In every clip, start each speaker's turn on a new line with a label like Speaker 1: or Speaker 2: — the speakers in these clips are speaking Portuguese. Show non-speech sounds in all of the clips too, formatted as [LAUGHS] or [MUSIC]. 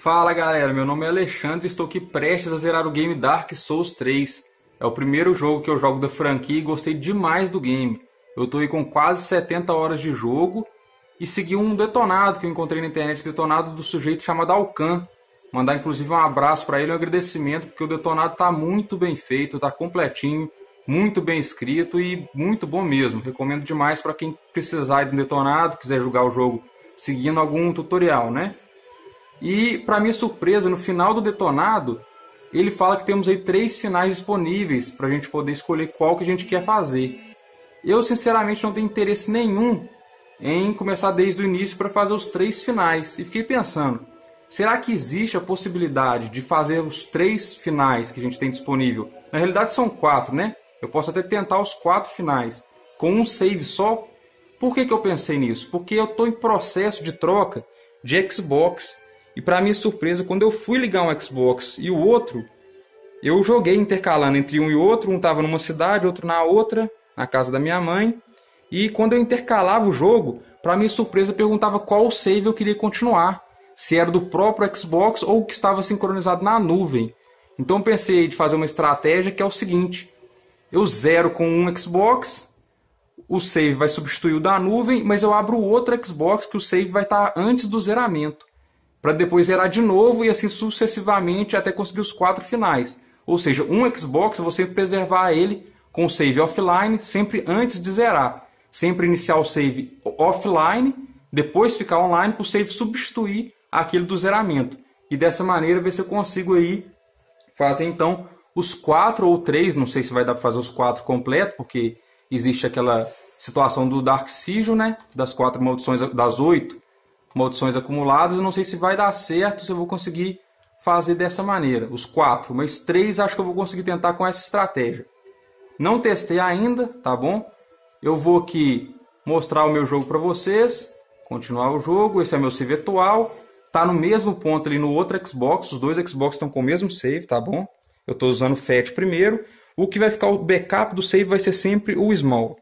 Speaker 1: Fala galera, meu nome é Alexandre e estou aqui prestes a zerar o game Dark Souls 3. É o primeiro jogo que eu jogo da franquia e gostei demais do game. Eu estou aí com quase 70 horas de jogo e segui um detonado que eu encontrei na internet, detonado do sujeito chamado Alcan. Mandar inclusive um abraço para ele e um agradecimento, porque o detonado está muito bem feito, está completinho, muito bem escrito e muito bom mesmo. Recomendo demais para quem precisar de um detonado, quiser jogar o jogo seguindo algum tutorial, né? E, para minha surpresa, no final do detonado, ele fala que temos aí três finais disponíveis para a gente poder escolher qual que a gente quer fazer. Eu, sinceramente, não tenho interesse nenhum em começar desde o início para fazer os três finais. E fiquei pensando, será que existe a possibilidade de fazer os três finais que a gente tem disponível? Na realidade, são quatro, né? Eu posso até tentar os quatro finais com um save só. Por que, que eu pensei nisso? Porque eu estou em processo de troca de Xbox e para minha surpresa, quando eu fui ligar um Xbox e o outro, eu joguei intercalando entre um e outro, um estava numa cidade, outro na outra, na casa da minha mãe. E quando eu intercalava o jogo, para minha surpresa, perguntava qual save eu queria continuar, se era do próprio Xbox ou que estava sincronizado na nuvem. Então pensei de fazer uma estratégia que é o seguinte: eu zero com um Xbox, o save vai substituir o da nuvem, mas eu abro outro Xbox que o save vai estar tá antes do zeramento para depois zerar de novo e assim sucessivamente até conseguir os quatro finais. Ou seja, um Xbox você preservar ele com save offline sempre antes de zerar. Sempre iniciar o save offline, depois ficar online para o save substituir aquele do zeramento. E dessa maneira ver se eu consigo aí fazer então os quatro ou três, não sei se vai dar para fazer os quatro completos porque existe aquela situação do Dark Sigil, né? Das quatro maldições, das oito, maldições acumuladas. Eu não sei se vai dar certo, se eu vou conseguir fazer dessa maneira. Os quatro, mas três acho que eu vou conseguir tentar com essa estratégia. Não testei ainda, tá bom? Eu vou aqui mostrar o meu jogo para vocês. Continuar o jogo. Esse é meu save atual. Tá no mesmo ponto ali no outro Xbox. Os dois Xbox estão com o mesmo save, tá bom? Eu estou usando o FAT primeiro. O que vai ficar o backup do save vai ser sempre o small.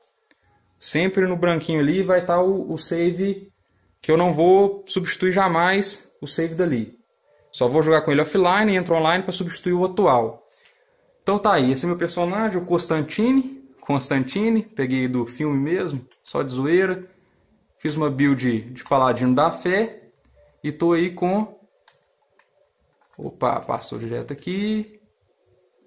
Speaker 1: Sempre no branquinho ali vai estar tá o, o save que eu não vou substituir jamais o save dali. Só vou jogar com ele offline e entro online para substituir o atual. Então tá aí, esse é meu personagem, o Constantine. Constantine, peguei do filme mesmo, só de zoeira. Fiz uma build de paladino da fé e tô aí com... Opa, passou direto aqui.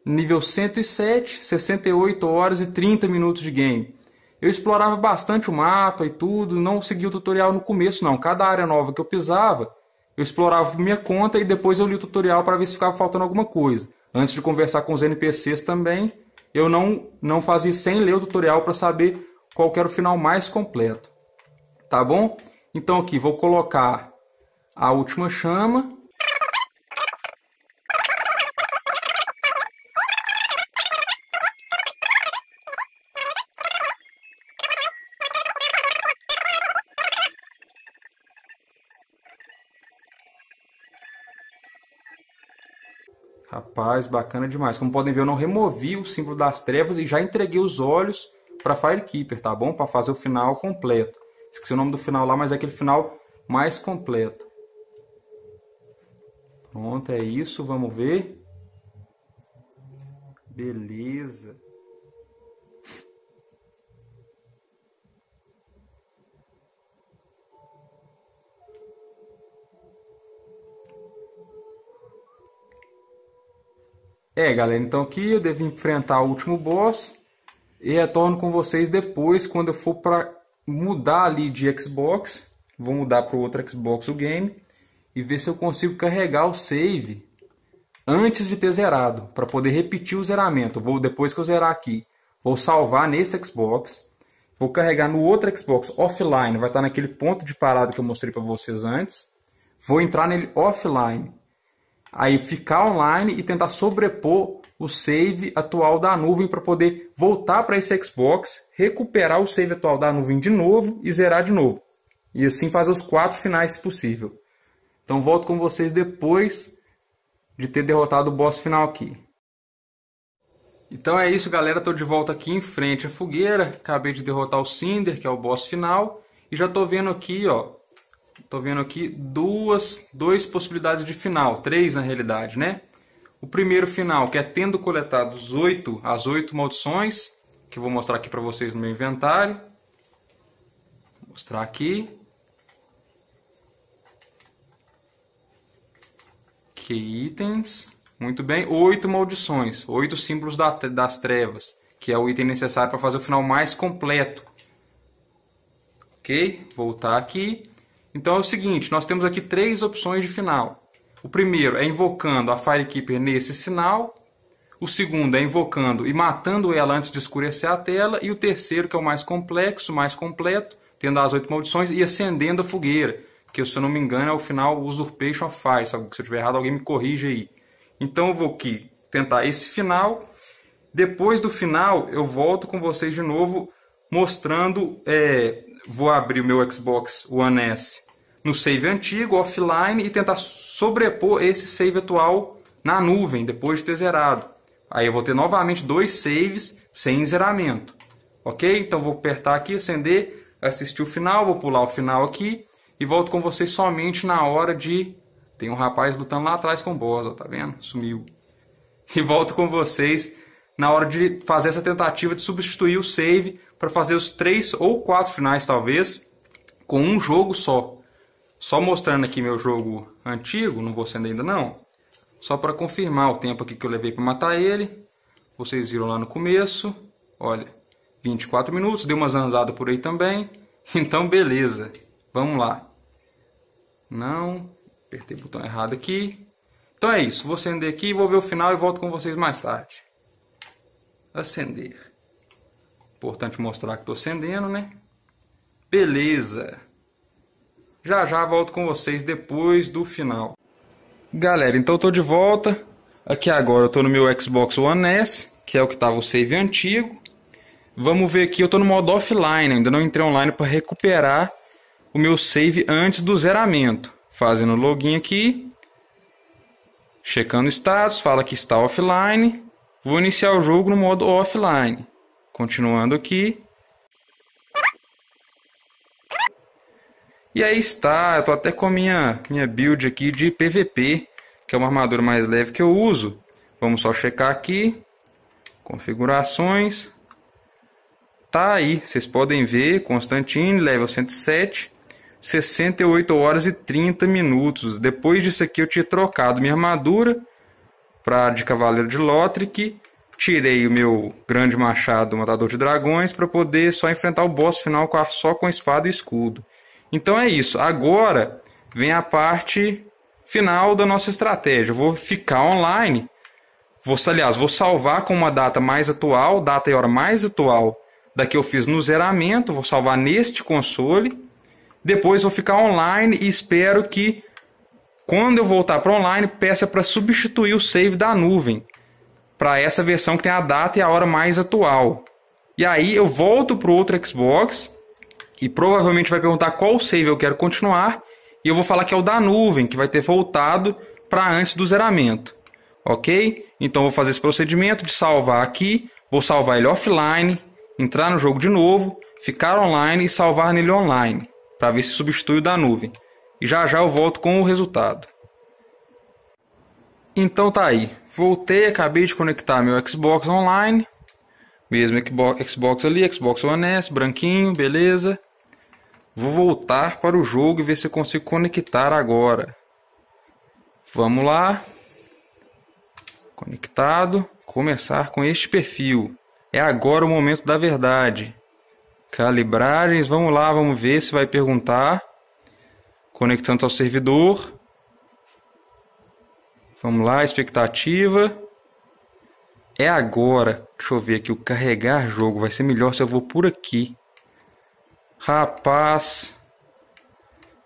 Speaker 1: Nível 107, 68 horas e 30 minutos de game eu explorava bastante o mapa e tudo, não seguia o tutorial no começo, não. Cada área nova que eu pisava, eu explorava por minha conta e depois eu li o tutorial para ver se ficava faltando alguma coisa. Antes de conversar com os NPCs também, eu não, não fazia sem ler o tutorial para saber qual era o final mais completo. Tá bom? Então aqui vou colocar a última chama Rapaz, bacana demais. Como podem ver, eu não removi o símbolo das trevas e já entreguei os olhos para Firekeeper, tá bom? Para fazer o final completo. Esqueci o nome do final lá, mas é aquele final mais completo. Pronto, é isso. Vamos ver. Beleza. É, galera, então aqui eu devo enfrentar o último boss e retorno com vocês depois quando eu for para mudar ali de Xbox, vou mudar para o outra Xbox o game e ver se eu consigo carregar o save antes de ter zerado, para poder repetir o zeramento. Vou depois que eu zerar aqui, vou salvar nesse Xbox, vou carregar no outro Xbox offline, vai estar naquele ponto de parada que eu mostrei para vocês antes. Vou entrar nele offline aí ficar online e tentar sobrepor o save atual da nuvem para poder voltar para esse Xbox, recuperar o save atual da nuvem de novo e zerar de novo. E assim fazer os quatro finais se possível. Então volto com vocês depois de ter derrotado o boss final aqui. Então é isso, galera. estou de volta aqui em frente à fogueira. Acabei de derrotar o Cinder, que é o boss final, e já estou vendo aqui, ó, Estou vendo aqui duas, duas possibilidades de final, três na realidade, né? O primeiro final, que é tendo coletado os oito, as oito maldições, que eu vou mostrar aqui para vocês no meu inventário. Vou mostrar aqui. Que itens. Muito bem, oito maldições, oito símbolos da, das trevas, que é o item necessário para fazer o final mais completo. Ok? Voltar aqui. Então é o seguinte, nós temos aqui três opções de final. O primeiro é invocando a Firekeeper nesse sinal, o segundo é invocando e matando ela antes de escurecer a tela, e o terceiro, que é o mais complexo, mais completo, tendo as oito maldições e acendendo a fogueira, que se eu não me engano é o final Usurpation of Fire, se eu estiver errado alguém me corrige aí. Então eu vou aqui tentar esse final, depois do final eu volto com vocês de novo mostrando é, vou abrir o meu Xbox One S no save antigo, offline, e tentar sobrepor esse save atual na nuvem, depois de ter zerado. Aí eu vou ter novamente dois saves sem zeramento. Ok? Então vou apertar aqui, acender, assistir o final, vou pular o final aqui e volto com vocês somente na hora de. Tem um rapaz lutando lá atrás com o boss, ó, tá vendo? Sumiu. E volto com vocês na hora de fazer essa tentativa de substituir o save para fazer os três ou quatro finais, talvez, com um jogo só. Só mostrando aqui meu jogo antigo, não vou acender ainda não. Só para confirmar o tempo aqui que eu levei para matar ele. Vocês viram lá no começo. Olha, 24 minutos, deu uma zanzada por aí também. [LAUGHS] Então, beleza. Vamos lá. Não, apertei o botão errado aqui. Então é isso, vou acender aqui, vou ver o final e volto com vocês mais tarde. Acender. Importante mostrar que estou acendendo, né? Beleza! Já já volto com vocês depois do final. Galera, então estou de volta. Aqui agora eu estou no meu Xbox One S, que é o que estava o save antigo. Vamos ver aqui, eu estou no modo offline, ainda não entrei online para recuperar o meu save antes do zeramento. Fazendo login aqui, checando status, fala que está offline. Vou iniciar o jogo no modo offline. Continuando aqui. E aí está, eu tô até com a minha, minha build aqui de PVP, que é uma armadura mais leve que eu uso. Vamos só checar aqui. Configurações. Tá aí, vocês podem ver, Constantine, level 107, 68 horas e 30 minutos. Depois disso aqui eu tinha trocado minha armadura para de Cavaleiro de Lothric tirei o meu grande machado matador de dragões para poder só enfrentar o boss final só com espada e escudo. Então é isso. Agora vem a parte final da nossa estratégia. Eu vou ficar online. Vou, aliás, vou salvar com uma data mais atual, data e hora mais atual da que eu fiz no zeramento. Vou salvar neste console. Depois vou ficar online e espero que quando eu voltar para online peça para substituir o save da nuvem para essa versão que tem a data e a hora mais atual. E aí eu volto para o outro Xbox e provavelmente vai perguntar qual save eu quero continuar e eu vou falar que é o da nuvem, que vai ter voltado para antes do zeramento. Ok? Então vou fazer esse procedimento de salvar aqui, vou salvar ele offline, entrar no jogo de novo, ficar online e salvar nele online, para ver se substitui o da nuvem. E já já eu volto com o resultado. Então tá aí. Voltei, acabei de conectar meu Xbox online. Mesmo Xbox ali, Xbox One S, branquinho, beleza. Vou voltar para o jogo e ver se eu consigo conectar agora. Vamos lá. Conectado. Começar com este perfil. É agora o momento da verdade. Calibragens, vamos lá, vamos ver se vai perguntar. Conectando ao servidor. Vamos lá, expectativa. É agora. Deixa eu ver aqui. O carregar jogo vai ser melhor se eu vou por aqui. Rapaz.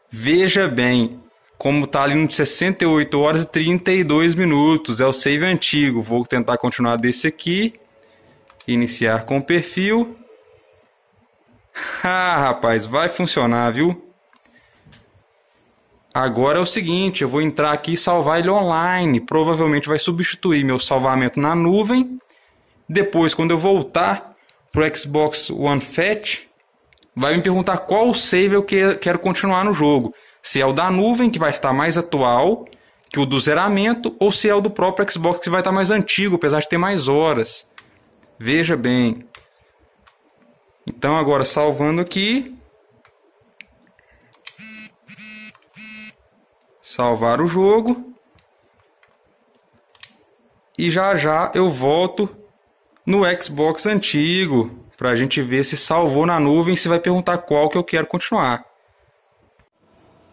Speaker 1: Veja bem. Como tá ali no 68 horas e 32 minutos. É o save antigo. Vou tentar continuar desse aqui. Iniciar com o perfil. [LAUGHS] Ah, rapaz, vai funcionar, viu? Agora é o seguinte, eu vou entrar aqui e salvar ele online. Provavelmente vai substituir meu salvamento na nuvem. Depois, quando eu voltar para o Xbox One Fat, vai me perguntar qual save eu que, quero continuar no jogo. Se é o da nuvem, que vai estar mais atual que o do zeramento, ou se é o do próprio Xbox, que vai estar mais antigo, apesar de ter mais horas. Veja bem. Então, agora salvando aqui. salvar o jogo. E já já eu volto no Xbox antigo para a gente ver se salvou na nuvem, se vai perguntar qual que eu quero continuar.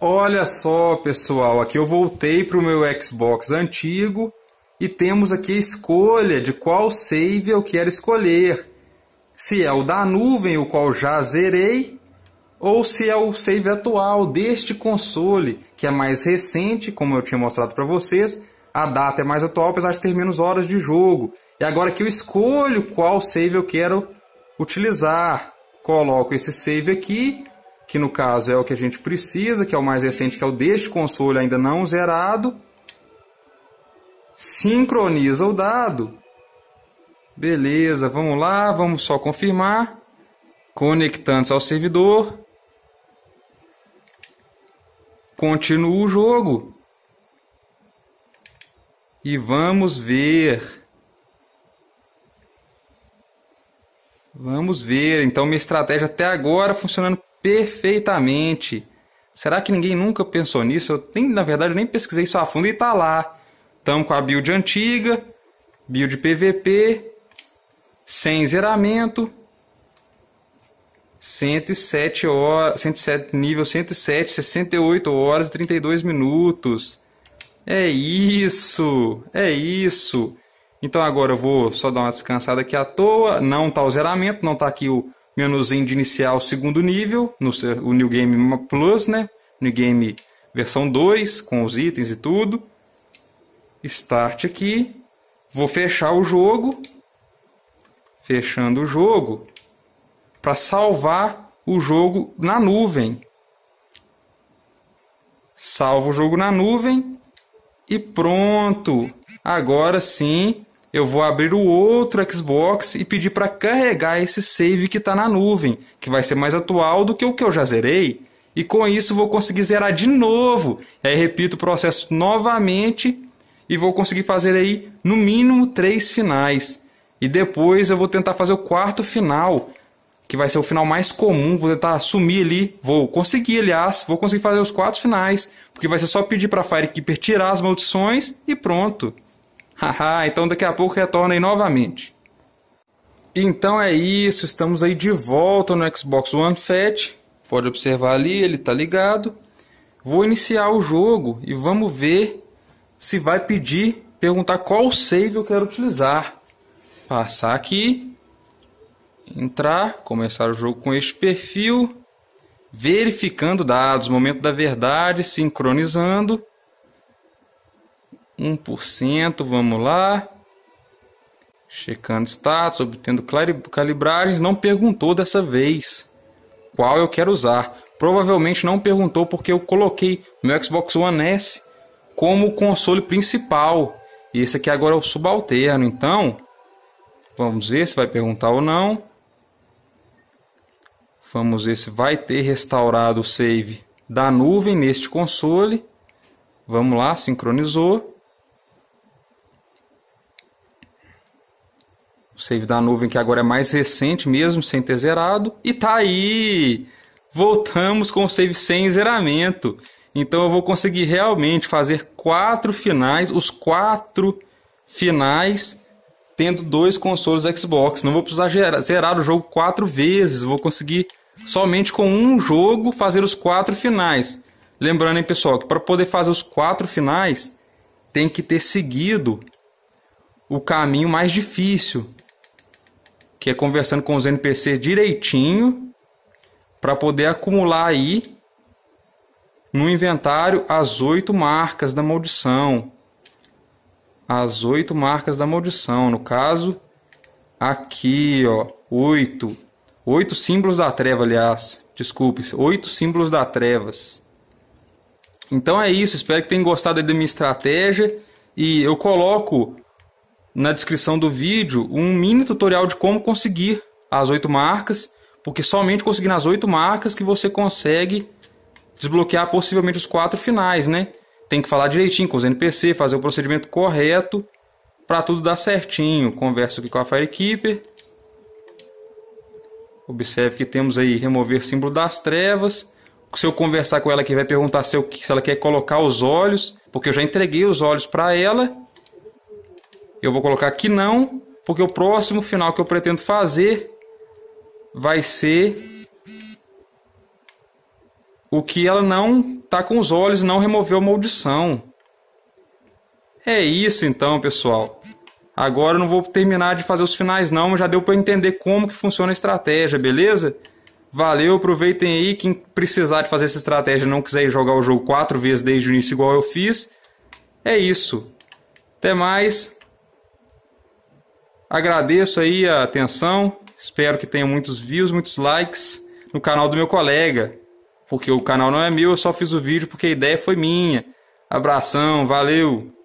Speaker 1: Olha só, pessoal, aqui eu voltei para o meu Xbox antigo e temos aqui a escolha de qual save eu quero escolher. Se é o da nuvem, o qual já zerei, ou se é o save atual deste console, que é mais recente, como eu tinha mostrado para vocês, a data é mais atual, apesar de ter menos horas de jogo. E agora que eu escolho qual save eu quero utilizar, coloco esse save aqui, que no caso é o que a gente precisa, que é o mais recente, que é o deste console ainda não zerado. Sincroniza o dado. Beleza, vamos lá, vamos só confirmar. Conectando-se ao servidor. Continua o jogo. E vamos ver. Vamos ver. Então, minha estratégia até agora funcionando perfeitamente. Será que ninguém nunca pensou nisso? Eu nem, na verdade, eu nem pesquisei isso a fundo e tá lá. Estamos com a build antiga, build PVP, sem zeramento. 107 horas, 107 nível 107, 68 horas e 32 minutos. É isso, é isso. Então agora eu vou só dar uma descansada aqui à toa, não tá o zeramento, não tá aqui o menuzinho de iniciar o segundo nível, no o New Game Plus, né? New Game versão 2 com os itens e tudo. Start aqui. Vou fechar o jogo. Fechando o jogo, para salvar o jogo na nuvem. Salvo o jogo na nuvem e pronto. Agora sim, eu vou abrir o outro Xbox e pedir para carregar esse save que está na nuvem, que vai ser mais atual do que o que eu já zerei. E com isso vou conseguir zerar de novo. aí repito o processo novamente e vou conseguir fazer aí no mínimo três finais. E depois eu vou tentar fazer o quarto final, que vai ser o final mais comum. Vou tentar sumir ali. Vou conseguir, aliás, vou conseguir fazer os quatro finais. Porque vai ser só pedir pra Firekeeper tirar as maldições e pronto. [LAUGHS] Haha, então daqui a pouco retorna aí novamente. Então é isso, estamos aí de volta no Xbox One Fat. Pode observar ali, ele tá ligado. Vou iniciar o jogo e vamos ver se vai pedir, perguntar qual save eu quero utilizar. Passar aqui, entrar, começar o jogo com este perfil, verificando dados, momento da verdade, sincronizando. 1%, vamos lá. Checando status, obtendo calibragens, não perguntou dessa vez qual eu quero usar. Provavelmente não perguntou porque eu coloquei meu Xbox One S como console principal. E esse aqui agora é o subalterno. Então, vamos ver se vai perguntar ou não vamos ver se vai ter restaurado o save da nuvem neste console. Vamos lá, sincronizou. O save da nuvem que agora é mais recente mesmo, sem ter zerado. E tá aí! Voltamos com o save sem zeramento. Então eu vou conseguir realmente fazer quatro finais, os quatro finais, tendo dois consoles Xbox. Não vou precisar zerar, zerar o jogo quatro vezes, vou conseguir somente com um jogo fazer os quatro finais. Lembrando, hein, pessoal, que para poder fazer os quatro finais, tem que ter seguido o caminho mais difícil, que é conversando com os NPC direitinho para poder acumular aí no inventário as oito marcas da maldição. As oito marcas da maldição, no caso aqui, ó, oito Oito símbolos da treva, aliás. Desculpe, oito símbolos da trevas. Então é isso, espero que tenham gostado da minha estratégia e eu coloco na descrição do vídeo um mini tutorial de como conseguir as oito marcas, porque somente conseguindo as oito marcas que você consegue desbloquear possivelmente os quatro finais, né? Tem que falar direitinho com os NPC, fazer o procedimento correto para tudo dar certinho. Converso aqui com a Firekeeper. Observe que temos aí remover símbolo das trevas. Se eu conversar com ela aqui, vai perguntar se, eu, se ela quer colocar os olhos, porque eu já entreguei os olhos para ela. Eu vou colocar que não, porque o próximo final que eu pretendo fazer vai ser o que ela não está com os olhos, e não removeu a maldição. É isso então, pessoal. Agora eu não vou terminar de fazer os finais não, mas já deu para entender como que funciona a estratégia, beleza? Valeu, aproveitem aí. Quem precisar de fazer essa estratégia não quiser jogar o jogo quatro vezes desde o início igual eu fiz. É isso. Até mais. Agradeço aí a atenção. Espero que tenha muitos views, muitos likes no canal do meu colega. Porque o canal não é meu, eu só fiz o vídeo porque a ideia foi minha. Abração, valeu!